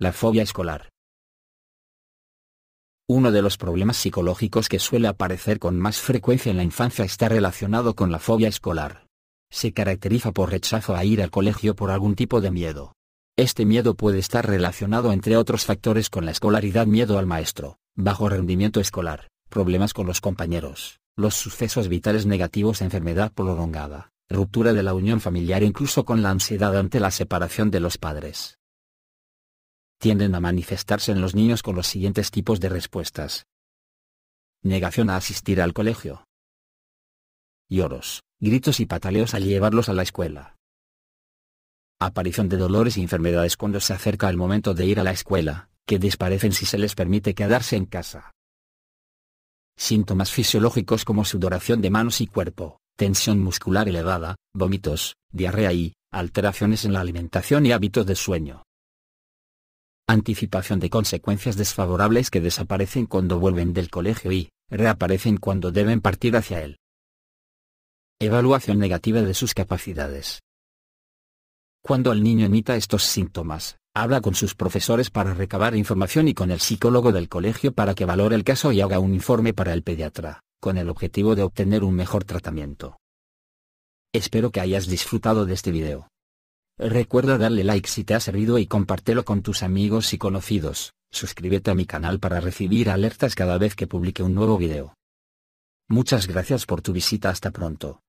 La fobia escolar. Uno de los problemas psicológicos que suele aparecer con más frecuencia en la infancia está relacionado con la fobia escolar. Se caracteriza por rechazo a ir al colegio por algún tipo de miedo. Este miedo puede estar relacionado entre otros factores con la escolaridad, miedo al maestro, bajo rendimiento escolar, problemas con los compañeros, los sucesos vitales negativos, enfermedad prolongada, ruptura de la unión familiar, incluso con la ansiedad ante la separación de los padres tienden a manifestarse en los niños con los siguientes tipos de respuestas. Negación a asistir al colegio. Lloros, gritos y pataleos al llevarlos a la escuela. Aparición de dolores y enfermedades cuando se acerca el momento de ir a la escuela, que desaparecen si se les permite quedarse en casa. Síntomas fisiológicos como sudoración de manos y cuerpo, tensión muscular elevada, vómitos, diarrea y alteraciones en la alimentación y hábitos de sueño anticipación de consecuencias desfavorables que desaparecen cuando vuelven del colegio y, reaparecen cuando deben partir hacia él. Evaluación negativa de sus capacidades. Cuando el niño emita estos síntomas, habla con sus profesores para recabar información y con el psicólogo del colegio para que valore el caso y haga un informe para el pediatra, con el objetivo de obtener un mejor tratamiento. Espero que hayas disfrutado de este video. Recuerda darle like si te ha servido y compártelo con tus amigos y conocidos. Suscríbete a mi canal para recibir alertas cada vez que publique un nuevo video. Muchas gracias por tu visita hasta pronto.